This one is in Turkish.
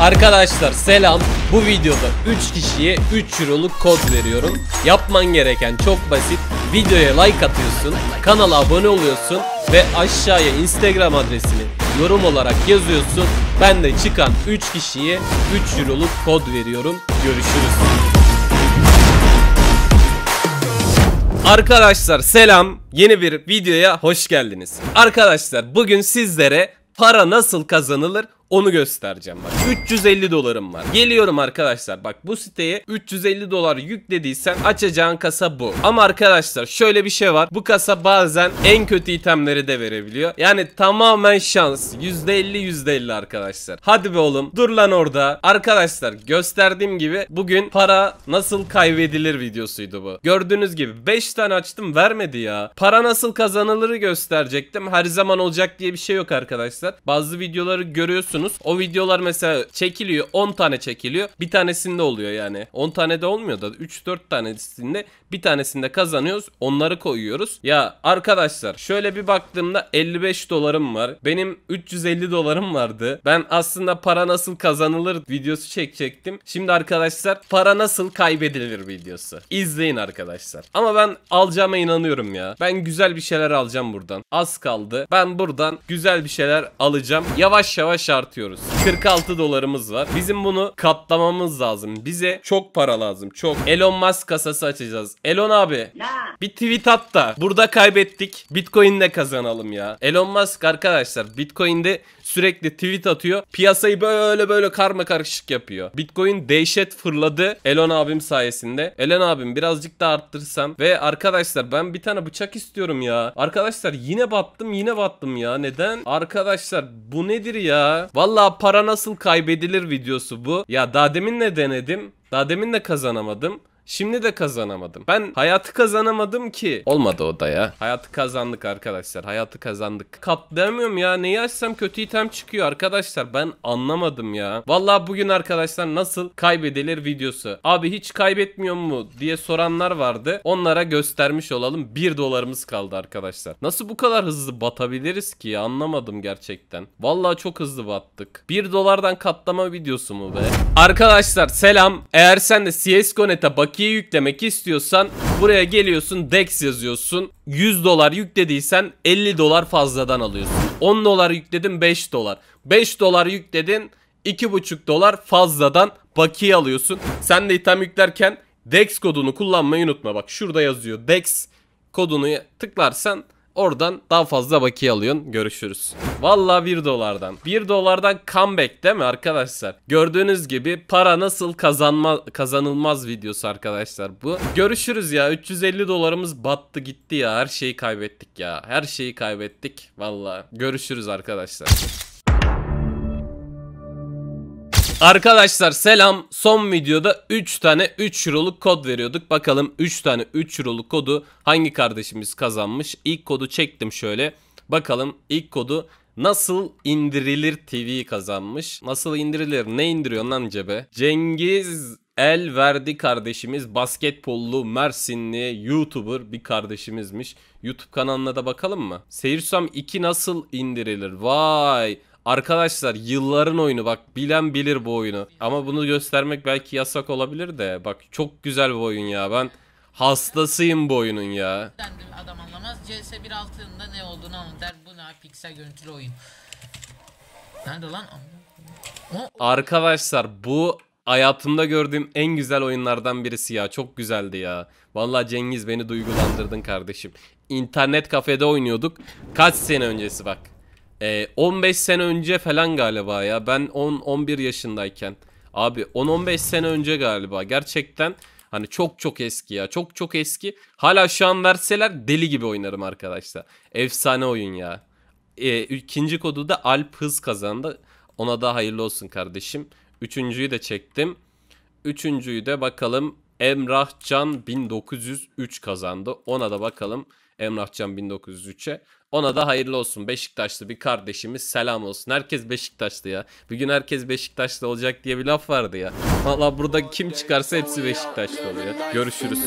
Arkadaşlar selam. Bu videoda 3 kişiye 3 Euro'luk kod veriyorum. Yapman gereken çok basit. Videoya like atıyorsun, kanala abone oluyorsun ve aşağıya Instagram adresini yorum olarak yazıyorsun. Ben de çıkan 3 kişiye 3 Euro'luk kod veriyorum. Görüşürüz. Arkadaşlar selam. Yeni bir videoya hoş geldiniz. Arkadaşlar bugün sizlere Para nasıl kazanılır onu göstereceğim bak. 350 dolarım var. Geliyorum arkadaşlar. Bak bu siteye 350 dolar yüklediysen açacağın kasa bu. Ama arkadaşlar şöyle bir şey var. Bu kasa bazen en kötü itemleri de verebiliyor. Yani tamamen şans. %50 %50 arkadaşlar. Hadi be oğlum. Dur lan orada. Arkadaşlar gösterdiğim gibi bugün para nasıl kaybedilir videosuydu bu. Gördüğünüz gibi 5 tane açtım vermedi ya. Para nasıl kazanılırı gösterecektim. Her zaman olacak diye bir şey yok arkadaşlar. Bazı videoları görüyorsunuz izliyorsunuz. O videolar mesela çekiliyor 10 tane çekiliyor. Bir tanesinde oluyor yani. 10 tane de olmuyor da 3-4 tanesinde bir tanesinde kazanıyoruz. Onları koyuyoruz. Ya arkadaşlar şöyle bir baktığımda 55 dolarım var. Benim 350 dolarım vardı. Ben aslında para nasıl kazanılır videosu çekecektim. Şimdi arkadaşlar para nasıl kaybedilir videosu. İzleyin arkadaşlar. Ama ben alacağıma inanıyorum ya. Ben güzel bir şeyler alacağım buradan. Az kaldı. Ben buradan güzel bir şeyler alacağım. Yavaş yavaş artık çıkartıyoruz. 46 dolarımız var. Bizim bunu katlamamız lazım. Bize çok para lazım. Çok. Elon Musk kasası açacağız. Elon abi. Bir tweet at da. Burada kaybettik. Bitcoin'le kazanalım ya. Elon Musk arkadaşlar Bitcoin'de sürekli tweet atıyor. Piyasayı böyle böyle karma karışık yapıyor. Bitcoin dehşet fırladı Elon abim sayesinde. Elon abim birazcık da arttırsam ve arkadaşlar ben bir tane bıçak istiyorum ya. Arkadaşlar yine battım yine battım ya. Neden? Arkadaşlar bu nedir ya? Valla para nasıl kaybedilir videosu bu. Ya daha demin ne denedim? Daha demin de kazanamadım. Şimdi de kazanamadım. Ben hayatı kazanamadım ki. Olmadı o da ya. Hayatı kazandık arkadaşlar. Hayatı kazandık. Katlayamıyorum ya. Neyi açsam kötü item çıkıyor arkadaşlar. Ben anlamadım ya. Vallahi bugün arkadaşlar nasıl kaybedilir videosu. Abi hiç kaybetmiyor mu diye soranlar vardı. Onlara göstermiş olalım. 1 dolarımız kaldı arkadaşlar. Nasıl bu kadar hızlı batabiliriz ki ya? Anlamadım gerçekten. Vallahi çok hızlı battık. 1 dolardan katlama videosu mu be? Arkadaşlar selam. Eğer sen de CSGO.net'e bakıyorsan Türkiye'ye yüklemek istiyorsan buraya geliyorsun DEX yazıyorsun. 100 dolar yüklediysen 50 dolar fazladan alıyorsun. 10 dolar yükledin 5 dolar. 5 dolar yükledin 2,5 dolar fazladan bakiye alıyorsun. Sen de itham yüklerken DEX kodunu kullanmayı unutma. Bak şurada yazıyor DEX kodunu tıklarsan Oradan daha fazla bakiye alıyorsun. Görüşürüz. Valla 1 dolardan. 1 dolardan comeback değil mi arkadaşlar? Gördüğünüz gibi para nasıl kazanma kazanılmaz videosu arkadaşlar bu. Görüşürüz ya. 350 dolarımız battı gitti ya. Her şeyi kaybettik ya. Her şeyi kaybettik. Valla. Görüşürüz arkadaşlar. Arkadaşlar selam. Son videoda 3 tane 3 Euro'luk kod veriyorduk. Bakalım 3 tane 3 Euro'luk kodu hangi kardeşimiz kazanmış? İlk kodu çektim şöyle. Bakalım ilk kodu Nasıl indirilir TV kazanmış. Nasıl indirilir? Ne indiriyor lan cebe? Cengiz El Verdi kardeşimiz basketbollu Mersinli YouTuber bir kardeşimizmiş. YouTube kanalına da bakalım mı? Seyirsam 2 nasıl indirilir? Vay! Arkadaşlar yılların oyunu bak bilen bilir bu oyunu. Ama bunu göstermek belki yasak olabilir de bak çok güzel bu oyun ya ben hastasıyım bu oyunun ya. Adam anlamaz CS 1.6'nda ne olduğunu anlar bu ne piksel görüntülü oyun. Nerede lan? Arkadaşlar bu hayatımda gördüğüm en güzel oyunlardan birisi ya. Çok güzeldi ya. Vallahi Cengiz beni duygulandırdın kardeşim. İnternet kafede oynuyorduk. Kaç sene öncesi bak e, ee, 15 sene önce falan galiba ya. Ben 10-11 yaşındayken. Abi 10-15 sene önce galiba. Gerçekten hani çok çok eski ya. Çok çok eski. Hala şu an verseler deli gibi oynarım arkadaşlar. Efsane oyun ya. E, ikinci kodu da Alp Hız kazandı. Ona da hayırlı olsun kardeşim. Üçüncüyü de çektim. Üçüncüyü de bakalım Emrah Can 1903 kazandı. Ona da bakalım. Emrah Can 1903'e. Ona da hayırlı olsun. Beşiktaşlı bir kardeşimiz selam olsun. Herkes Beşiktaşlı ya. Bir gün herkes Beşiktaşlı olacak diye bir laf vardı ya. Valla burada kim çıkarsa hepsi Beşiktaşlı oluyor. Görüşürüz.